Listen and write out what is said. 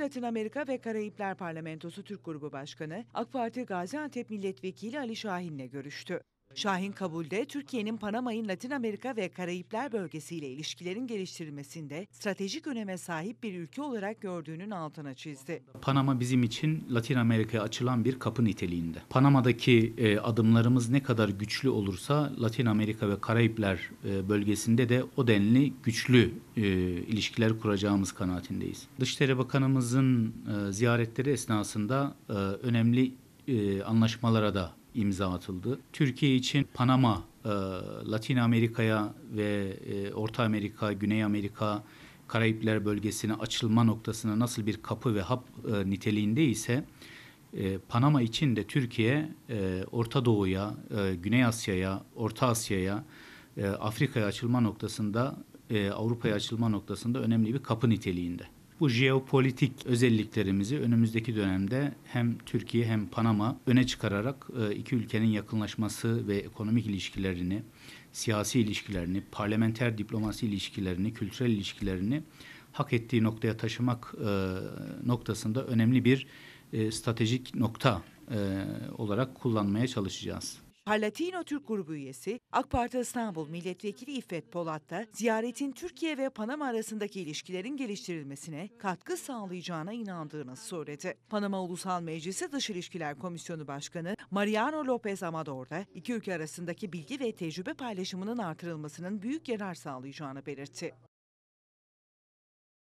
Latin Amerika ve Karayipler Parlamentosu Türk Grubu Başkanı AK Parti Gaziantep Milletvekili Ali Şahin'le görüştü. Şahin kabulde Türkiye'nin Panama'yı Latin Amerika ve Karayipler bölgesiyle ilişkilerin geliştirilmesinde stratejik öneme sahip bir ülke olarak gördüğünün altına çizdi. Panama bizim için Latin Amerika'ya açılan bir kapı niteliğinde. Panama'daki e, adımlarımız ne kadar güçlü olursa Latin Amerika ve Karayipler e, bölgesinde de o denli güçlü e, ilişkiler kuracağımız kanaatindeyiz. Dışişleri Bakanımızın e, ziyaretleri esnasında e, önemli e, anlaşmalara da imza atıldı. Türkiye için Panama, e, Latin Amerika'ya ve e, Orta Amerika, Güney Amerika, Karayipler bölgesine açılma noktasına nasıl bir kapı ve hap e, niteliğinde ise Panama için de Türkiye Orta Doğu'ya, Güney Asya'ya, Orta Asya'ya, Afrika'ya açılma noktasında, Avrupa'ya açılma noktasında önemli bir kapı niteliğinde bu jeopolitik özelliklerimizi önümüzdeki dönemde hem Türkiye hem Panama öne çıkararak e, iki ülkenin yakınlaşması ve ekonomik ilişkilerini, siyasi ilişkilerini, parlamenter diplomasi ilişkilerini, kültürel ilişkilerini hak ettiği noktaya taşımak e, noktasında önemli bir e, stratejik nokta olarak kullanmaya çalışacağız. Parlatino Türk grubu üyesi AK Parti İstanbul Milletvekili İffet Polat da ziyaretin Türkiye ve Panama arasındaki ilişkilerin geliştirilmesine katkı sağlayacağına inandığını söyledi. Panama Ulusal Meclisi Dış İlişkiler Komisyonu Başkanı Mariano Lopez Amador da iki ülke arasındaki bilgi ve tecrübe paylaşımının artırılmasının büyük yarar sağlayacağını belirtti.